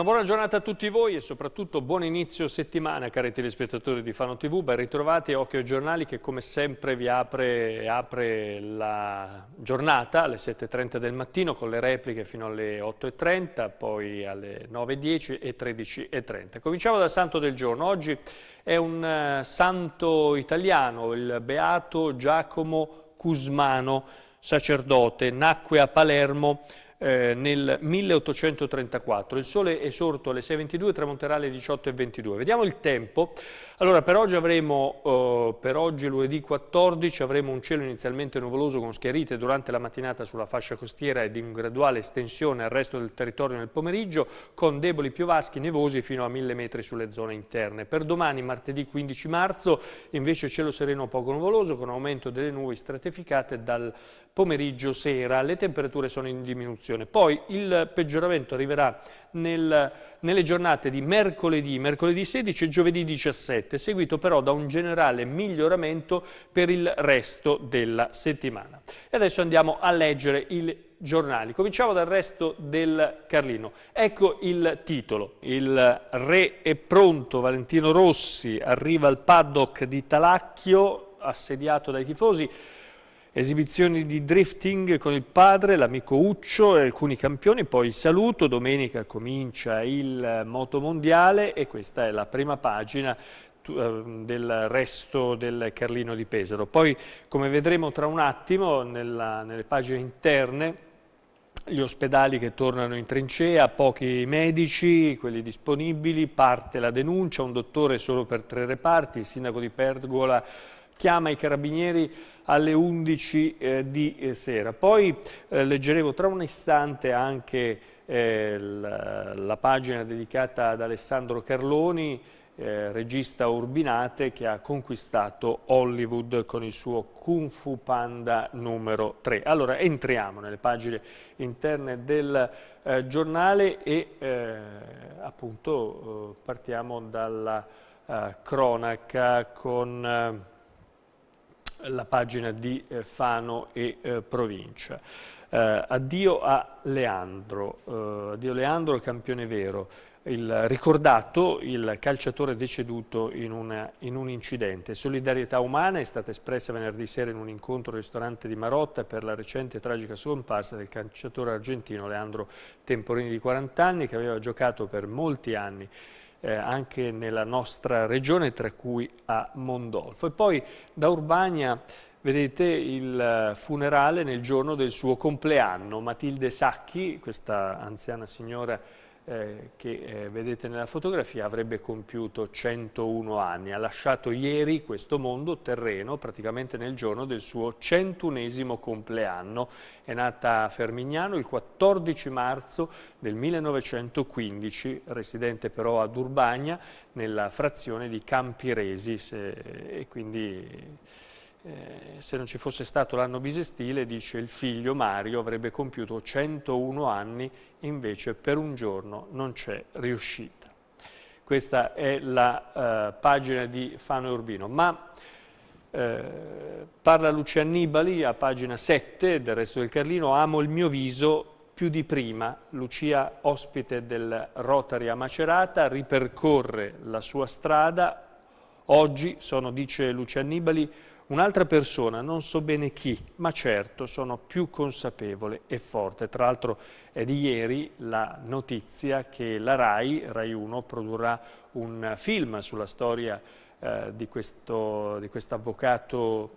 Una buona giornata a tutti voi e soprattutto buon inizio settimana cari telespettatori di Fano TV, ben ritrovati Occhio ai Giornali che come sempre vi apre, apre la giornata alle 7.30 del mattino con le repliche fino alle 8.30, poi alle 9.10 e 13.30. Cominciamo dal santo del giorno, oggi è un eh, santo italiano, il beato Giacomo Cusmano, sacerdote, nacque a Palermo eh, nel 1834. Il sole è sorto alle 6.22 e tramonterà alle 18.22. Vediamo il tempo. Allora, per oggi, avremo, eh, per oggi, lunedì 14, avremo un cielo inizialmente nuvoloso con schiarite durante la mattinata sulla fascia costiera e in graduale estensione al resto del territorio nel pomeriggio, con deboli piovaschi nevosi fino a 1000 metri sulle zone interne. Per domani, martedì 15 marzo, invece cielo sereno poco nuvoloso, con aumento delle nuvole stratificate dal pomeriggio sera. Le temperature sono in diminuzione. Poi il peggioramento arriverà nel, nelle giornate di mercoledì, mercoledì 16 e giovedì 17. 7, seguito però da un generale miglioramento per il resto della settimana. E adesso andiamo a leggere il giornali. Cominciamo dal resto del Carlino. Ecco il titolo. Il re è pronto, Valentino Rossi arriva al paddock di Talacchio, assediato dai tifosi. Esibizioni di drifting con il padre, l'amico Uccio e alcuni campioni, poi il saluto, domenica comincia il motomondiale e questa è la prima pagina eh, del resto del Carlino di Pesaro. Poi, come vedremo tra un attimo, nella, nelle pagine interne, gli ospedali che tornano in trincea, pochi medici, quelli disponibili, parte la denuncia, un dottore solo per tre reparti, il sindaco di Pergola chiama i carabinieri alle 11 eh, di eh, sera. Poi eh, leggeremo tra un istante anche eh, la, la, pagina dedicata ad Alessandro Carloni eh, regista Urbinate che ha conquistato Hollywood con il suo Kung Fu Panda numero 3. Allora entriamo nelle pagine interne del eh, giornale e eh, appunto eh, partiamo dalla eh, cronaca con eh, la pagina di Fano e provincia. addio a Leandro, addio Leandro, campione vero il, ricordato il calciatore deceduto in, una, in, un incidente. Solidarietà umana è stata espressa venerdì sera in un incontro al ristorante di Marotta per la recente e tragica scomparsa del calciatore argentino Leandro Temporini di 40 anni che aveva giocato per molti anni eh, anche nella nostra regione, tra cui a Mondolfo. E poi da Urbania vedete il funerale nel giorno del suo compleanno. Matilde Sacchi, questa anziana signora eh, che eh, vedete nella fotografia avrebbe compiuto 101 anni. Ha lasciato ieri questo mondo terreno praticamente nel giorno del suo centunesimo compleanno. È nata a Fermignano il 14 marzo del 1915, residente però ad Urbagna nella frazione di Campiresi e quindi eh, se non ci fosse stato l'anno bisestile, dice il figlio Mario avrebbe compiuto 101 anni, invece per un giorno non c'è riuscita. Questa è la eh, pagina di Fano e Urbino. Ma eh, parla Lucia Annibali a pagina 7 del resto del Carlino, amo il mio viso più di prima. Lucia, ospite del Rotary a Macerata, ripercorre la sua strada. Oggi sono, dice Lucia Annibali, un'altra persona, non so bene chi, ma certo sono più consapevole e forte. Tra l'altro è di ieri la notizia che la RAI, RAI 1, produrrà un film sulla storia eh, di questo di quest avvocato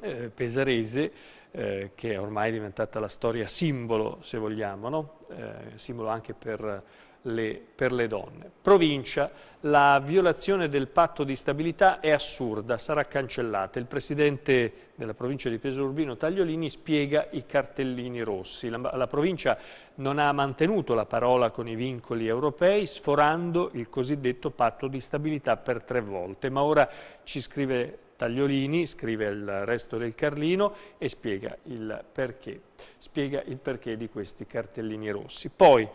eh, pesarese eh, che è ormai diventata la storia simbolo, se vogliamo, no? Eh, simbolo anche per le, per le donne. Provincia, la violazione del patto di stabilità è assurda, sarà cancellata. Il presidente della provincia di Pesaro Urbino Tagliolini spiega i cartellini rossi. La, la provincia non ha mantenuto la parola con i vincoli europei, sforando il cosiddetto patto di stabilità per tre volte. Ma ora ci scrive Tagliolini scrive il resto del Carlino e spiega il perché, spiega il perché di questi cartellini rossi. Poi,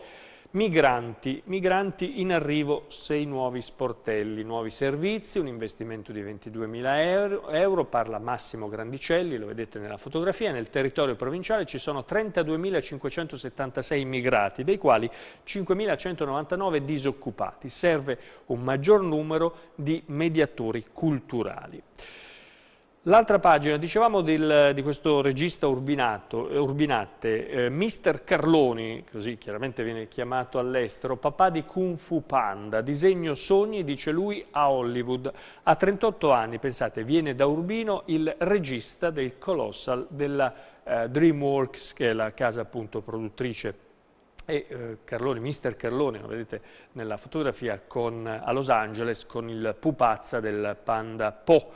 Migranti, migranti in arrivo sei nuovi sportelli, nuovi servizi, un investimento di 22.000 euro, euro, parla Massimo Grandicelli, lo vedete nella fotografia, nel territorio provinciale ci sono 32.576 immigrati, dei quali 5.199 disoccupati, serve un maggior numero di mediatori culturali. L'altra pagina, dicevamo del, di questo regista urbinato, urbinate, eh, Mister Carloni, così chiaramente viene chiamato all'estero, papà di Kung Fu Panda, disegno sogni, dice lui, a Hollywood. A 38 anni, pensate, viene da Urbino il regista del Colossal della eh, DreamWorks, che è la casa appunto produttrice e eh, Carlone, mister Carlone, lo vedete nella fotografia, con, a Los Angeles con il pupazza del panda Po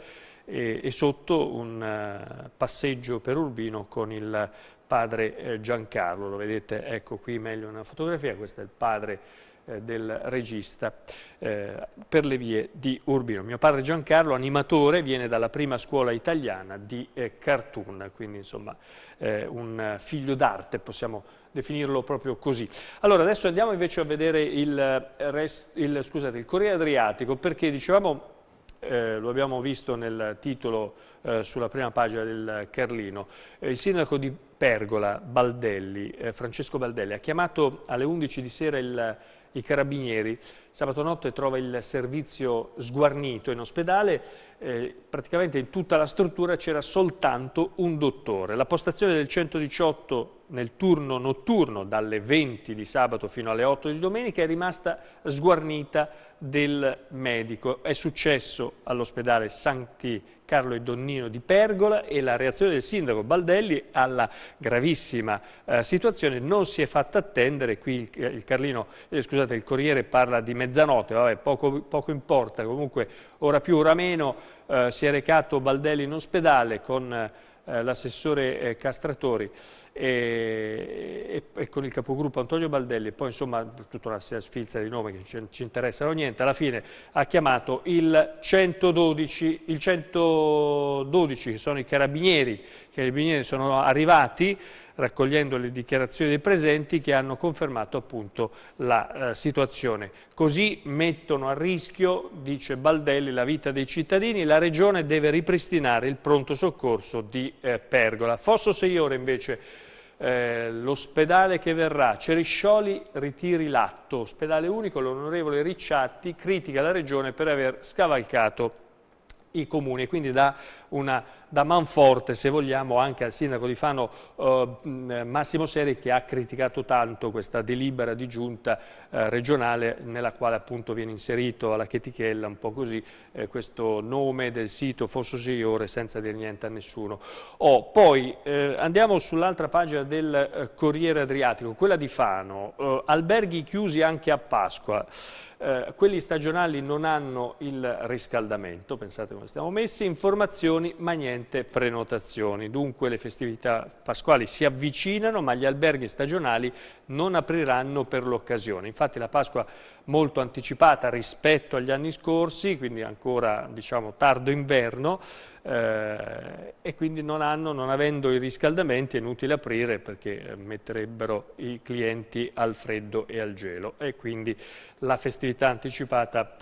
e, e sotto un eh, passeggio per Urbino con il padre eh, Giancarlo, lo vedete ecco qui meglio una fotografia, questo è il padre eh, del regista eh, per le vie di Urbino. Mio padre Giancarlo, animatore, viene dalla prima scuola italiana di eh, cartoon, quindi insomma eh, un figlio d'arte, possiamo definirlo proprio così. Allora adesso andiamo invece a vedere il, rest, il, scusate, il Corriere Adriatico perché dicevamo eh, lo abbiamo visto nel titolo eh, sulla prima pagina del Carlino. Eh, il sindaco di Pergola, Baldelli, eh, Francesco Baldelli, ha chiamato alle 11 di sera il i carabinieri. Sabato notte trova il servizio sguarnito in ospedale, eh, praticamente in tutta la struttura c'era soltanto un dottore. La postazione del 118 nel turno notturno dalle 20 di sabato fino alle 8 di domenica è rimasta sguarnita del medico. È successo all'ospedale Santi Carlo e Donnino di Pergola e la reazione del sindaco Baldelli alla gravissima eh, situazione non si è fatta attendere, qui il, il, Carlino, eh, scusate, il Corriere parla di mezzanotte, vabbè, poco, poco importa, comunque ora più ora meno eh, si è recato Baldelli in ospedale con eh, l'assessore eh, Castratori e, e, e, con il capogruppo Antonio Baldelli, poi insomma tutta una sfilza di nomi che ci, ci interessano niente, alla fine ha chiamato il 112, il 112 che sono i carabinieri, i carabinieri sono arrivati raccogliendo le dichiarazioni dei presenti che hanno confermato appunto la eh, situazione. Così mettono a rischio, dice Baldelli, la vita dei cittadini, la Regione deve ripristinare il pronto soccorso di eh, Pergola. Fosso Seiore invece eh, l'ospedale che verrà, Ceriscioli ritiri l'atto, ospedale unico, l'onorevole Ricciatti critica la regione per aver scavalcato i comuni, quindi da una, da manforte, se vogliamo, anche al sindaco di Fano eh, Massimo Seri che ha criticato tanto questa delibera di giunta eh, regionale nella quale appunto viene inserito alla chetichella, un po' così, eh, questo nome del sito Fosso Signore senza dire niente a nessuno. Oh, poi eh, andiamo sull'altra pagina del eh, Corriere Adriatico, quella di Fano, eh, alberghi chiusi anche a Pasqua. quelli stagionali non hanno il riscaldamento, pensate come stiamo messi, informazioni prenotazioni ma niente prenotazioni. Dunque le festività pasquali si avvicinano ma gli alberghi stagionali non apriranno per l'occasione. Infatti la Pasqua molto anticipata rispetto agli anni scorsi, quindi ancora diciamo tardo inverno, eh, e quindi non, hanno, non avendo i riscaldamenti è inutile aprire perché eh, metterebbero i clienti al freddo e al gelo e quindi la festività anticipata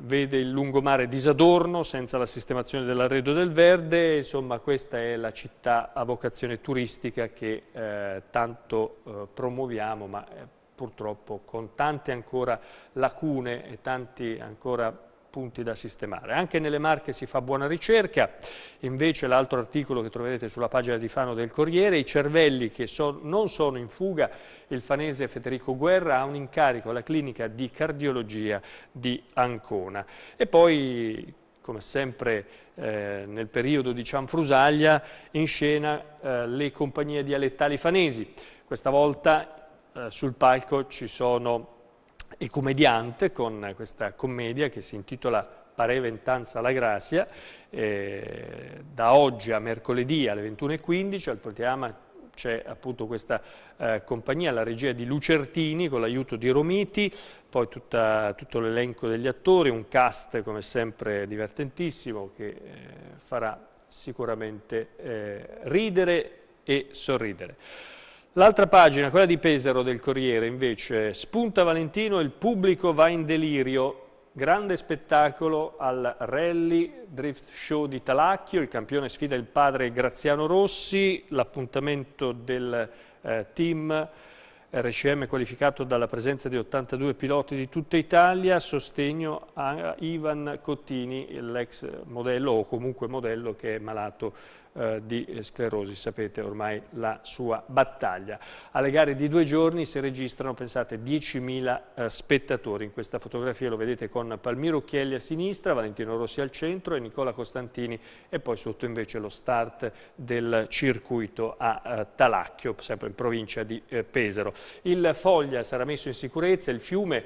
vede il lungomare disadorno, senza la sistemazione dell'arredo del verde, insomma questa è la città a vocazione turistica che eh, tanto eh, promuoviamo, ma eh, purtroppo con tante ancora lacune e tanti ancora punti da sistemare. Anche nelle Marche si fa buona ricerca, invece l'altro articolo che troverete sulla pagina di Fano del Corriere, i cervelli che so, non sono in fuga, il fanese Federico Guerra ha un incarico alla clinica di cardiologia di Ancona. E poi come sempre eh, nel periodo di Cianfrusaglia, in scena eh, le compagnie dialettali fanesi. Questa volta eh, sul palco ci sono e commediante con questa commedia che si intitola Pareventanza la Grazia, eh, da oggi a mercoledì alle 21.15 al Proteama c'è appunto questa eh, compagnia, la regia di Lucertini con l'aiuto di Romiti, poi tutta, tutto l'elenco degli attori, un cast come sempre divertentissimo che eh, farà sicuramente eh, ridere e sorridere. L'altra pagina, quella di Pesaro del Corriere, invece, spunta Valentino il pubblico va in delirio. Grande spettacolo al rally drift show di Talacchio, il campione sfida il padre Graziano Rossi, l'appuntamento del eh, team RCM qualificato dalla presenza di 82 piloti di tutta Italia, sostegno a Ivan Cottini, l'ex modello o comunque modello che è malato eh, di sclerosi, sapete ormai la sua battaglia. Alle gare di due giorni si registrano, pensate, 10.000 eh, spettatori. In questa fotografia lo vedete con Palmiro Chielli a sinistra, Valentino Rossi al centro e Nicola Costantini e poi sotto invece lo start del circuito a eh, Talacchio, sempre in provincia di eh, Pesaro. Il Foglia sarà messo in sicurezza, il fiume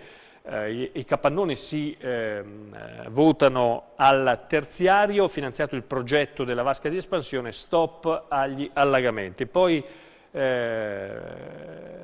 eh, i capannoni si ehm, eh, votano al terziario, finanziato il progetto della vasca di espansione, stop agli allagamenti. Poi eh,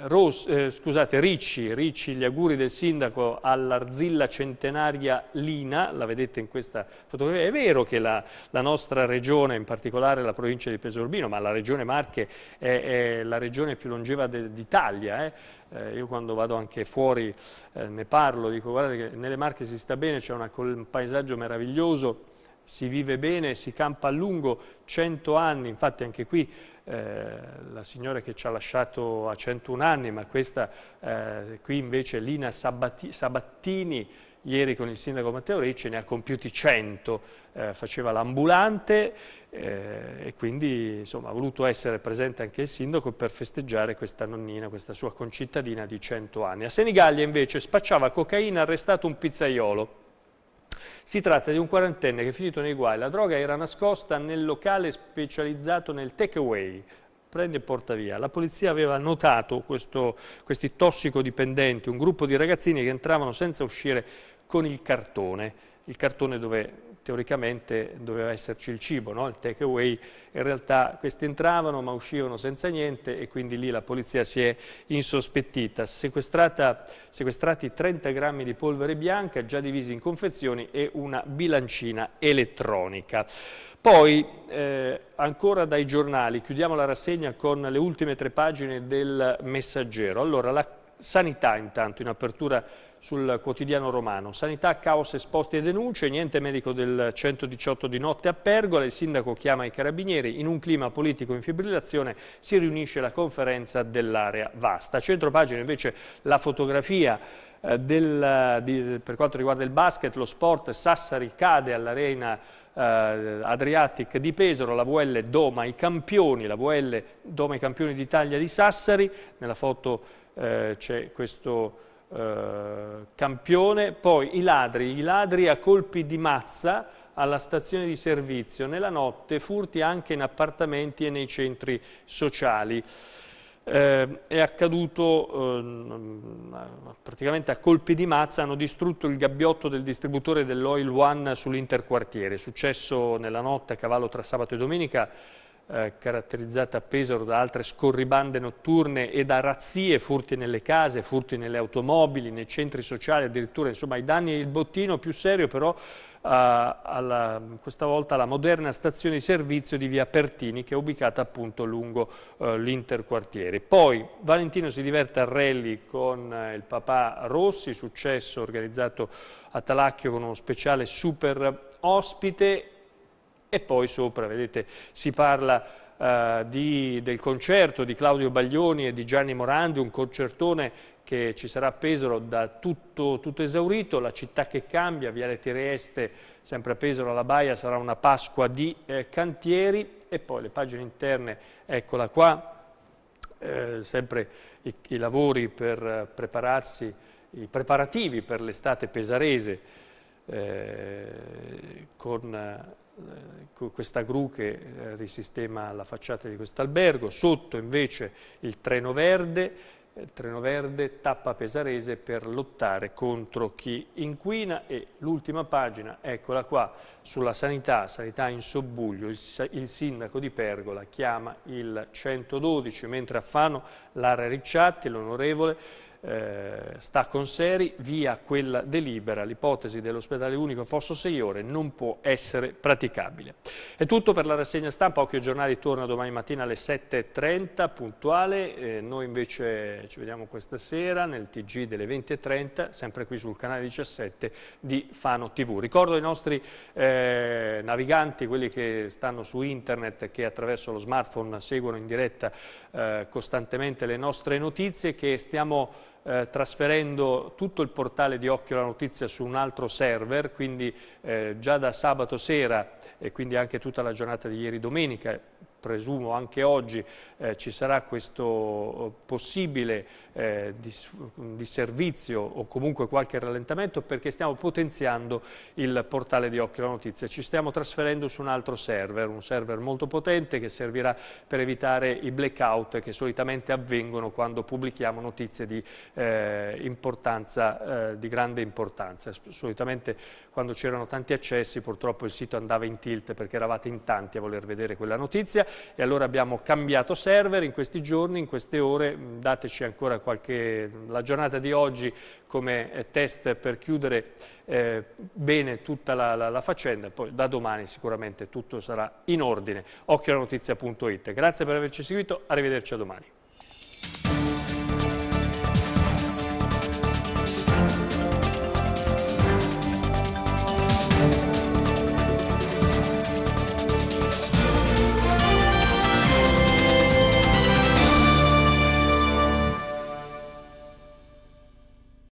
Ros, eh, scusate, Ricci, Ricci, gli auguri del sindaco all'arzilla centenaria Lina, la vedete in questa fotografia, è vero che la, la nostra regione, in particolare la provincia di Pesorbino, ma la regione Marche è, è la regione più longeva d'Italia, eh, eh. io quando vado anche fuori eh, ne parlo, dico guardate che nelle Marche si sta bene, c'è un paesaggio meraviglioso, si vive bene, si campa a lungo, 100 anni, infatti anche qui eh, la signora che ci ha lasciato a 101 anni, ma questa eh, qui invece Lina Sabati, Sabattini, ieri con il sindaco Matteo Ricci ne ha compiuti 100, eh, faceva l'ambulante eh, e quindi insomma, ha voluto essere presente anche il sindaco per festeggiare questa nonnina, questa sua concittadina di 100 anni. A Senigallia invece spacciava cocaina arrestato un pizzaiolo. Si tratta di un quarantenne che è finito nei guai. La droga era nascosta nel locale specializzato nel takeaway prende e porta via. La polizia aveva notato questo, questi tossicodipendenti, un gruppo di ragazzini che entravano senza uscire con il cartone, il cartone dove teoricamente doveva esserci il cibo, no? il takeaway, in realtà questi entravano ma uscivano senza niente e quindi lì la polizia si è insospettita, sequestrati 30 grammi di polvere bianca già divisi in confezioni e una bilancina elettronica. Poi, eh, ancora dai giornali, chiudiamo la rassegna con le ultime tre pagine del messaggero. Allora, la Sanità intanto, in apertura sul quotidiano romano. Sanità, caos, esposti e denunce, niente medico del 118 di notte a Pergola, il sindaco chiama i carabinieri, in un clima politico in fibrillazione si riunisce la conferenza dell'area vasta. A centro pagina invece la fotografia eh, del, di, per quanto riguarda il basket, lo sport, Sassari cade all'arena eh, Adriatic di Pesaro, la VL doma i campioni, la VL doma i campioni d'Italia di Sassari, nella foto eh, c'è questo eh, campione, poi i ladri, i ladri a colpi di mazza alla stazione di servizio, nella notte furti anche in appartamenti e nei centri sociali. Eh, è accaduto eh, praticamente a colpi di mazza, hanno distrutto il gabbiotto del distributore dell'Oil One sull'interquartiere, successo nella notte a cavallo tra sabato e domenica, eh, caratterizzata a Pesaro da altre scorribande notturne e da razzie, furti nelle case, furti nelle automobili, nei centri sociali, addirittura insomma i danni e il bottino più serio però eh, alla, questa volta alla moderna stazione di servizio di via Pertini che è ubicata appunto lungo eh, l'interquartiere. Poi Valentino si diverte a rally con eh, il papà Rossi, successo organizzato a Talacchio con uno speciale super ospite e poi sopra, vedete, si parla Uh, di, del concerto di Claudio Baglioni e di Gianni Morandi, un concertone che ci sarà a Pesaro da tutto, tutto esaurito, la città che cambia, Viale Trieste, sempre a Pesaro, alla Baia, sarà una Pasqua di eh, cantieri e poi le pagine interne, eccola qua, eh, sempre i, i, lavori per prepararsi, i preparativi per l'estate pesarese. Eh, con eh, questa gru che eh, risistema la facciata di questo albergo, sotto invece il treno verde, il eh, treno verde tappa pesarese per lottare contro chi inquina e l'ultima pagina, eccola qua, sulla sanità, sanità in sobbuglio, il, il sindaco di Pergola chiama il 112, mentre a Fano Lara Ricciatti, l'onorevole, eh, sta con Seri, via quella delibera, l'ipotesi dell'ospedale unico Fosso 6 ore non può essere praticabile. È tutto per la rassegna stampa, Occhio Giornali torna domani mattina alle 7.30 puntuale, eh, noi invece ci vediamo questa sera nel TG delle 20.30, sempre qui sul canale 17 di Fano TV. Ricordo i nostri eh, naviganti, quelli che stanno su internet, e che attraverso lo smartphone seguono in diretta eh, costantemente le nostre notizie, che stiamo eh, trasferendo tutto il portale di Occhio la Notizia su un altro server, quindi eh, già da sabato sera e quindi anche tutta la giornata di ieri domenica presumo anche oggi eh, ci sarà questo eh, possibile eh, disservizio o comunque qualche rallentamento perché stiamo potenziando il portale di Occhio la Notizia. Ci stiamo trasferendo su un altro server, un server molto potente che servirà per evitare i blackout che solitamente avvengono quando pubblichiamo notizie di, eh, eh di grande importanza. Solitamente quando c'erano tanti accessi purtroppo il sito andava in tilt perché eravate in tanti a voler vedere quella notizia e allora abbiamo cambiato server in questi giorni, in queste ore, mm, dateci ancora qualche, la giornata di oggi come eh, test per chiudere eh, bene tutta la, la, la faccenda, poi da domani sicuramente tutto sarà in ordine. Occhio alla notizia.it. Grazie per averci seguito, arrivederci a domani.